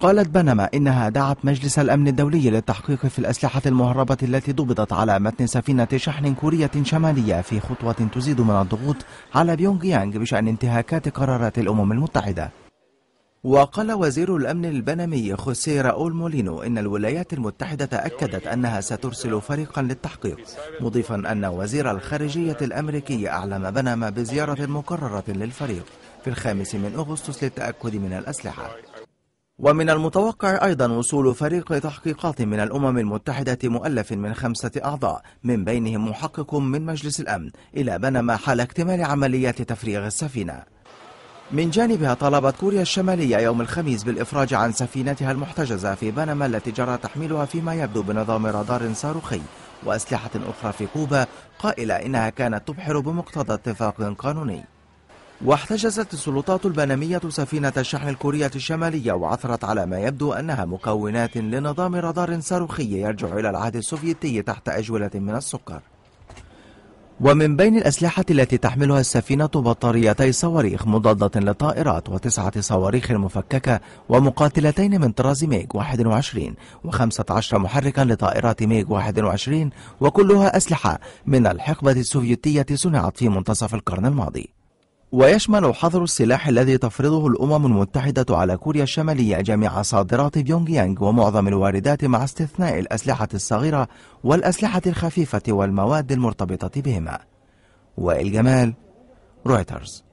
قالت بنما إنها دعت مجلس الأمن الدولي للتحقيق في الأسلحة المهربة التي ضبطت على متن سفينة شحن كورية شمالية في خطوة تزيد من الضغوط على بيونغ يانغ بشأن انتهاكات قرارات الأمم المتحدة وقال وزير الأمن البنمي خسير أول مولينو إن الولايات المتحدة أكدت أنها سترسل فريقا للتحقيق مضيفا أن وزير الخارجية الأمريكي أعلن بنما بزيارة مكررة للفريق في الخامس من أغسطس للتأكد من الأسلحة ومن المتوقع أيضا وصول فريق تحقيقات من الأمم المتحدة مؤلف من خمسة أعضاء من بينهم محقق من مجلس الأمن إلى بنما حال اكتمال عمليات تفريغ السفينة من جانبها طلبت كوريا الشمالية يوم الخميس بالإفراج عن سفينتها المحتجزة في بنما التي جرى تحميلها فيما يبدو بنظام رادار صاروخي وأسلحة أخرى في كوبا قائلة إنها كانت تبحر بمقتضى اتفاق قانوني واحتجزت السلطات البنمية سفينة الشحن الكورية الشمالية وعثرت على ما يبدو أنها مكونات لنظام رادار صاروخي يرجع إلى العهد السوفيتي تحت أجولة من السكر ومن بين الأسلحة التي تحملها السفينة بطاريتي صواريخ مضادة للطائرات وتسعة صواريخ مفككة ومقاتلتين من طراز ميغ 21 و15 محركا لطائرات ميغ 21 وكلها أسلحة من الحقبة السوفيتية صنعت في منتصف القرن الماضي ويشمل حظر السلاح الذي تفرضه الأمم المتحدة على كوريا الشمالية جميع صادرات بيونغ يانغ ومعظم الواردات مع استثناء الأسلحة الصغيرة والأسلحة الخفيفة والمواد المرتبطة بهما وائل جمال رويترز